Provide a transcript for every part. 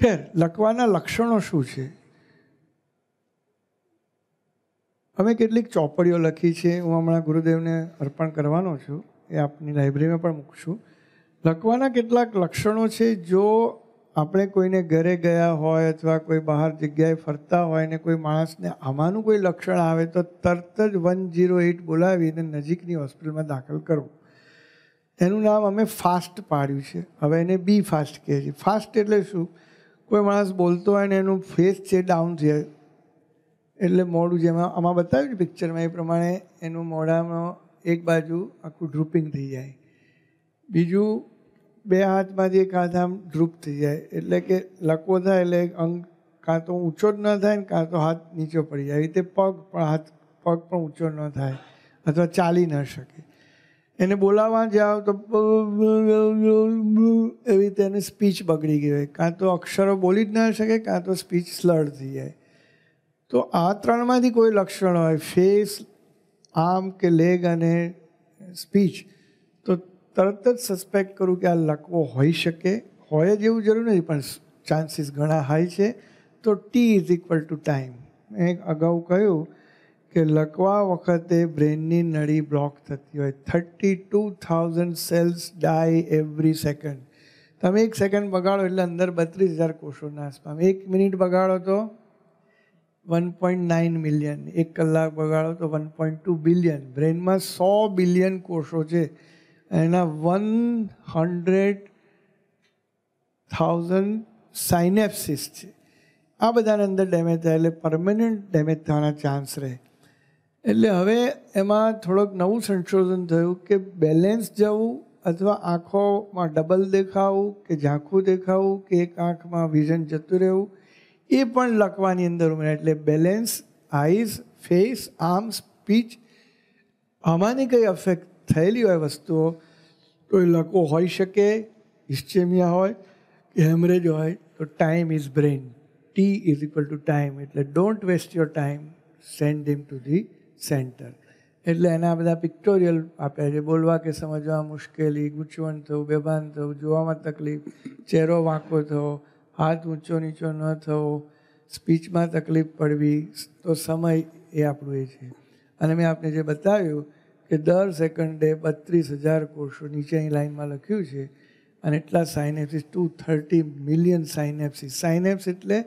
ખેર લકવાના લક્ષણો શું છે અમે કેટલીક ચોપડીઓ લખી છે હું હમણાં ગુરુદેવને અર્પણ કરવાનો છું એ આપની લાઇબ્રેરીમાં પણ મૂકશું લખવાના કેટલાક લક્ષણો છે જો આપણે કોઈને ઘરે ગયા હોય અથવા કોઈ બહાર જગ્યાએ ફરતા હોય ને કોઈ માણસને આમાંનું કોઈ લક્ષણ આવે તો તરત જ વન ઝીરો એઇટ બોલાવીને નજીકની હોસ્પિટલમાં દાખલ કરવું એનું નામ અમે ફાસ્ટ પાડ્યું છે હવે એને બી ફાસ્ટ કહે છે ફાસ્ટ એટલે શું કોઈ માણસ બોલતો હોય ને એનું ફેસ છે ડાઉન છે એટલે મોઢું જેમાં આમાં બતાવ્યું ને પિક્ચરમાં એ પ્રમાણે એનું મોઢામાં એક બાજુ આખું ડ્રુપિંગ થઈ જાય બીજું બે હાથમાંથી એક હાથ આમ ડ્રુપ થઈ જાય એટલે કે લકવો થાય એટલે અંગ કાં તો ઊંચો જ ન થાય ને કાં તો હાથ નીચો પડી જાય એ રીતે પગ પણ હાથ પગ પણ ઊંચો ન થાય અથવા ચાલી ન શકે એને બોલાવવા જાઓ તો એવી રીતે એને સ્પીચ બગડી ગઈ હોય કાં તો અક્ષરો બોલી જ ના શકે કાં તો સ્પીચ સ્લડ થઈ જાય તો આ ત્રણમાંથી કોઈ લક્ષણ હોય ફેસ આર્મ કે લેગ અને સ્પીચ તો તરત જ સસ્પેક્ટ કરું કે આ લકવો હોઈ શકે હોય જ એવું જરૂર નથી પણ ચાન્સીસ ઘણા હાઈ છે તો T is equal to time મેં અગાઉ કહ્યું કે લકવા વખતે બ્રેન ની નડી બ્લોક થતી હોય 32000 સેલ્સ ડાય એવરી સેકન્ડ તમે 1 સેકન્ડ બગાડો એટલે અંદર 32000 કોષો નાસમે 1 મિનિટ બગાડો તો 1.9 મિલિયન 1 કલાક બગાડો તો 1.2 બિલિયન બ્રેન માં 100 બિલિયન કોષો છે એના 1000 સાયનાપ્સિસ આ બધાને અંદર ડેમેજ થાય એટલે પરમેનન્ટ ડેમેજ થવાના ચાન્સ રહે એટલે હવે એમાં થોડોક નવું સંશોધન થયું કે બેલેન્સ જવું અથવા આંખોમાં ડબલ દેખાવું કે ઝાંખું દેખાવું કે એક આંખમાં વિઝન જતું રહેવું એ પણ લખવાની અંદર ઉમેરા એટલે balance eyes face arm speech આમાંની કંઈ અફેક્ટ થયેલી હોય વસ્તુઓ તો એ લખો હોઈ શકે ઇસ્ચેમિયા હોય કે હેમરેજ હોય તો time is brain T is equal to time એટલે don't waste your time send them to the centre એટલે એના બધા પિક્ટોરિયલ આપ્યા છે બોલવા કે સમજવા મુશ્કેલી ગૂંચવણ થવું બેભાન થવું જોવામાં તકલીફ ચહેરો વાંકો થવો હાથ ઊંચો નીચો ન થવો સ્પીચમાં તકલીફ પડવી તો સમય એ આપણું એ છે અને મેં આપને જે બતાવ્યું કે દર સેકન્ડે બત્રીસ હજાર કોષો નીચેની લાઇનમાં લખ્યું છે અને એટલા synapses to thirty million synapses synapse એટલે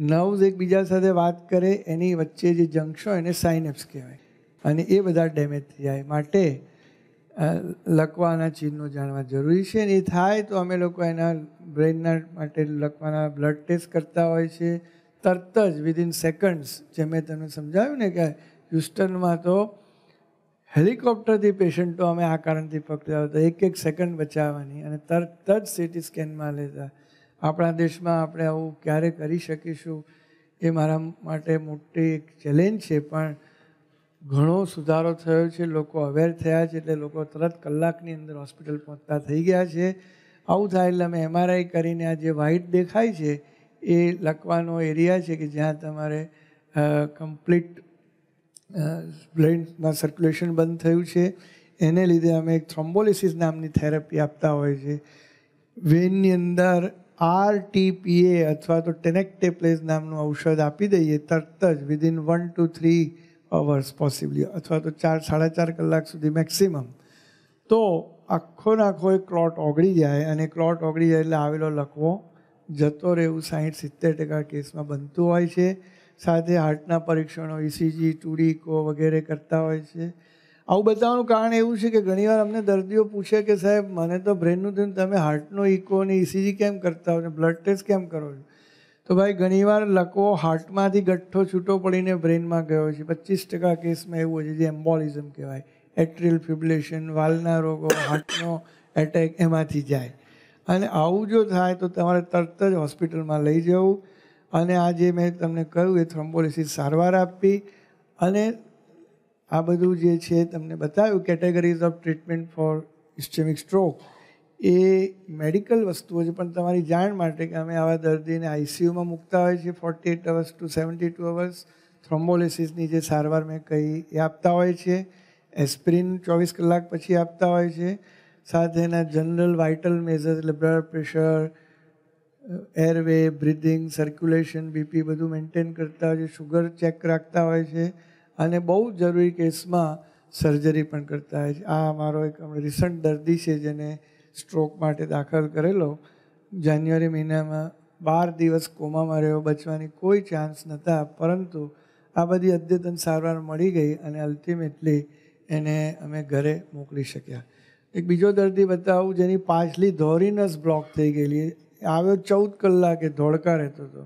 નર્વ્સ એકબીજા સાથે વાત કરે એની વચ્ચે જે જંક્શો એને સાઇનેપ્સ કહેવાય અને એ બધા ડેમેજ થઈ જાય માટે લખવાના ચીજનું જાણવા જરૂરી છે અને એ થાય તો અમે લોકો એના બ્રેઇનના માટે લખવાના બ્લડ ટેસ્ટ કરતા હોય છે તરત જ વિધિન સેકન્ડ્સ જે મેં તમને સમજાવ્યું ને કે હ્યુસ્ટનમાં તો હેલિકોપ્ટરથી પેશન્ટો અમે આ કારણથી પકડ્યા હતા એક એક સેકન્ડ બચાવવાની અને તરત જ સિટી સ્કેનમાં લેતા આપણા દેશમાં આપણે આવું ક્યારે કરી શકીશું એ મારા માટે મોટી એક ચેલેન્જ છે પણ ઘણો સુધારો થયો છે લોકો અવેર થયા છે એટલે લોકો તરત કલાકની અંદર હોસ્પિટલ પહોંચતા થઈ ગયા છે આવું થાય એટલે અમે એમઆરઆઈ કરીને આ જે વ્હાઇટ દેખાય છે એ લખવાનો એરિયા છે કે જ્યાં તમારે કમ્પ્લીટ બ્લડના સર્ક્યુલેશન બંધ થયું છે એને લીધે અમે એક થ્રોમ્બોલિસિસ નામની થેરપી આપતા હોય છે વેનની અંદર આરટીપીએ અથવા તો ટેનેક્ટેપ્લેસ નામનું ઔષધ આપી દઈએ તરત જ within one two three hours possibly અથવા તો ચાર સાડા ચાર કલાક સુધી મેક્સિમમ તો આખો નાખો એ ક્લોટ ઓગળી જાય અને ક્લોટ ઓગળી જાય એટલે આવેલો લખવો જતો રહેવું સાહીઠ સિત્તેર ટકા કેસમાં બનતું હોય છે સાથે હાર્ટના પરીક્ષણો ઇસીજી e ટુડીકો વગેરે કરતા હોય છે આવું બતાવવાનું કારણ એવું છે કે ઘણીવાર અમને દર્દીઓ પૂછે કે સાહેબ મને તો બ્રેનનું થયું તમે હાર્ટનો ઇકો ને ઇસીજી કેમ કરતા હો ને બ્લડ ટેસ્ટ કેમ કરો છો તો ભાઈ ઘણીવાર લકવો હાર્ટમાંથી ગઠ્ઠો છૂટો પડીને બ્રેનમાં ગયો છે પચીસ ટકા કેસમાં એવું હોય છે જે એમ્બોલિઝમ કહેવાય એટ્રિલ ફિબ્રેશન વાલના રોગો હાર્ટનો એટેક એમાંથી જાય અને આવું જો થાય તો તમારે તરત જ હોસ્પિટલમાં લઈ જવું અને આ જે મેં તમને કહ્યું એ થ્રોમ્બોલિસિસ સારવાર આપવી અને આ બધું જે છે તમને બતાવ્યું categories of treatment for ischemic stroke એ મેડિકલ વસ્તુઓ છે પણ તમારી જાણ માટે કે અમે આવા દર્દીને આઈસીયુમાં મૂકતા હોય છે forty eight hours to seventy two hours થ્રોમ્બોલિસિસની જે સારવાર મેં કહી એ આપતા હોય છે એસ્પ્રિન ચોવીસ કલાક પછી આપતા હોય છે સાથે એના જનરલ વાઇટલ મેઝર્સ એટલે blood pressure airway breathing circulation BP બધું મેન્ટેન કરતા હોય છે શુગર ચેક રાખતા હોય છે અને બહુ જરૂરી કેસમાં સર્જરી પણ કરતા હોય છે આ અમારો એક રિસન્ટ દર્દી છે જેને સ્ટ્રોક માટે દાખલ કરેલો જાન્યુઆરી મહિનામાં બાર દિવસ કોમામાં રહ્યો બચવાની કોઈ ચાન્સ નહોતા પરંતુ આ બધી અદ્યતન સારવાર મળી ગઈ અને અલ્ટિમેટલી એને અમે ઘરે મોકલી શક્યા એક બીજો દર્દી બતાવું જેની પાછલી ધોરીનસ બ્લોક થઈ ગયેલી આવ્યો ચૌદ કલાકે ધોળકા રહેતો હતો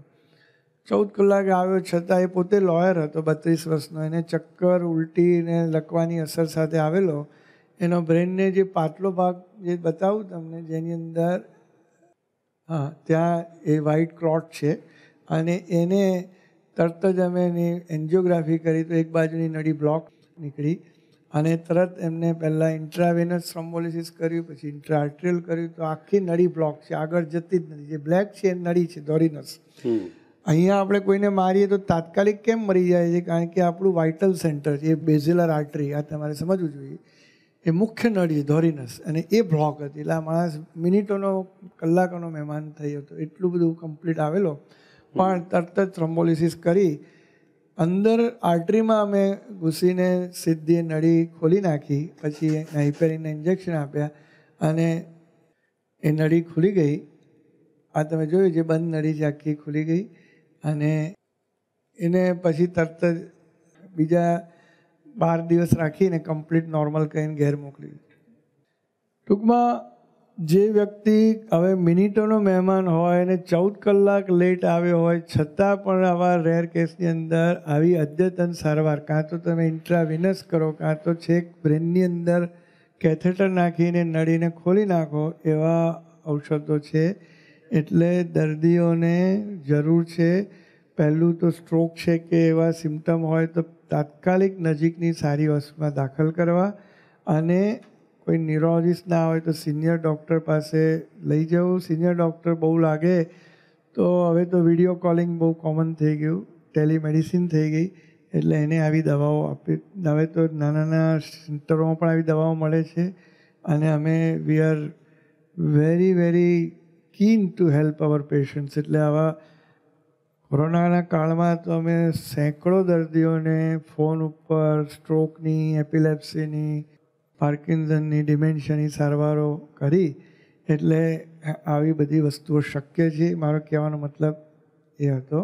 ચૌદ કલાક આવ્યો છતાં એ પોતે લોયર હતો બત્રીસ વર્ષનો એને ચક્કર ઉલટી ને લકવાની અસર સાથે આવેલો એનો બ્રેનને જે પાતળો ભાગ જે બતાવું તમને જેની અંદર હા ત્યાં એ વ્હાઇટ ક્લોટ છે અને એને તરત જ અમે એની એન્જિયોગ્રાફી કરી તો એક બાજુની નળી બ્લોક નીકળી અને તરત એમને પહેલાં ઇન્ટ્રાવેનસ થ્રોમ્બોલિસિસ કર્યું પછી ઇન્ટ્રા આર્ટ્રિયલ કર્યું તો આખી નળી બ્લોક છે આગળ જતી જ નથી જે બ્લેક છે એ નળી છે દોરીનસ અહીંયા આપણે કોઈને મારીએ તો તાત્કાલિક કેમ મરી જાય છે કારણ કે આપણું વાઇટલ સેન્ટર છે એ બેઝેલર આર્ટરી આ તમારે સમજવું જોઈએ એ મુખ્ય નળી ધોરીનસ અને એ બ્લોક હતી એટલે આ માણસ મિનિટોનો કલાકોનો મહેમાન થયો હતો એટલું બધું કમ્પ્લીટ આવેલો પણ તરત જ થ્રોમ્બોલિસિસ કરી અંદર આર્ટરીમાં અમે ઘૂસીને સીધી નળી ખોલી નાખી પછી હાઇપેરિનના ઇન્જેક્શન આપ્યા અને એ નળી ખુલી ગઈ આ તમે જોયું જે બંધ નળી છે આખી ખુલી ગઈ અને એને પછી તરત જ બીજા બાર દિવસ રાખીને કમ્પ્લીટ નોર્મલ કરીને ઘેર મોકલી ટૂંકમાં જે વ્યક્તિ હવે મિનિટોનો મહેમાન હોય અને ચૌદ કલાક લેટ આવ્યો હોય છતાં પણ આવા રેર કેસની અંદર આવી અદ્યતન સારવાર કાં તો તમે ઇન્ટ્રાવિનસ કરો કાં તો છેક બ્રેનની અંદર કેથેટર નાખીને નળીને ખોલી નાખો એવા ઔષધો છે એટલે દર્દીઓને જરૂર છે પહેલું તો સ્ટ્રોક છે કે એવા સિમ્ટમ હોય તો તાત્કાલિક નજીકની સારી હોસ્પિટલમાં દાખલ કરવા અને કોઈ ન્યુરોલોજિસ્ટ ના હોય તો સિનિયર ડૉક્ટર પાસે લઈ જવું સિનિયર ડૉક્ટર બહુ લાગે તો હવે તો વિડીયો કોલિંગ બહુ કોમન થઈ ગયું ટેલિમેડિસિન થઈ ગઈ એટલે એને આવી દવાઓ આપી હવે તો નાના નાના સેન્ટરોમાં પણ આવી દવાઓ મળે છે અને અમે we are very very keen to help our patients એટલે આવા કોરોનાના કાળમાં તો અમે સેંકડો દર્દીઓને ફોન ઉપર સ્ટ્રોકની એપિલેપ્સીની પાર્કિન્સનની ડિમેન્શિયાની સારવારો કરી એટલે આવી બધી વસ્તુઓ શક્ય છે મારો કહેવાનો મતલબ એ હતો